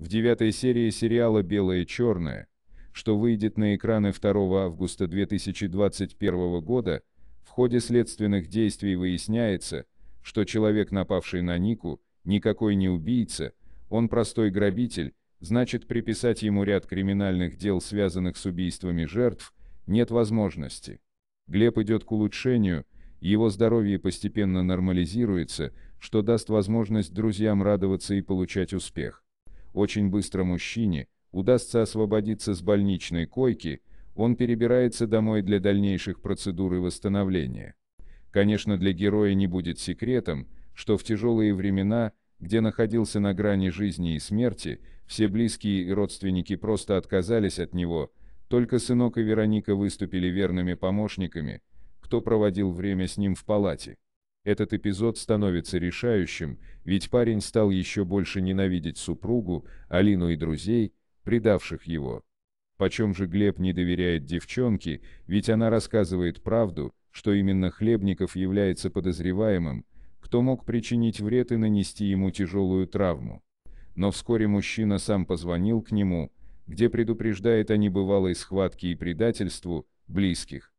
В девятой серии сериала «Белое-черное», и что выйдет на экраны 2 августа 2021 года, в ходе следственных действий выясняется, что человек, напавший на Нику, никакой не убийца, он простой грабитель, значит приписать ему ряд криминальных дел, связанных с убийствами жертв, нет возможности. Глеб идет к улучшению, его здоровье постепенно нормализируется, что даст возможность друзьям радоваться и получать успех. Очень быстро мужчине удастся освободиться с больничной койки, он перебирается домой для дальнейших процедур и восстановления. Конечно, для героя не будет секретом, что в тяжелые времена, где находился на грани жизни и смерти, все близкие и родственники просто отказались от него, только сынок и Вероника выступили верными помощниками, кто проводил время с ним в палате. Этот эпизод становится решающим, ведь парень стал еще больше ненавидеть супругу, Алину и друзей, предавших его. Почем же Глеб не доверяет девчонке, ведь она рассказывает правду, что именно Хлебников является подозреваемым, кто мог причинить вред и нанести ему тяжелую травму. Но вскоре мужчина сам позвонил к нему, где предупреждает о небывалой схватке и предательству близких.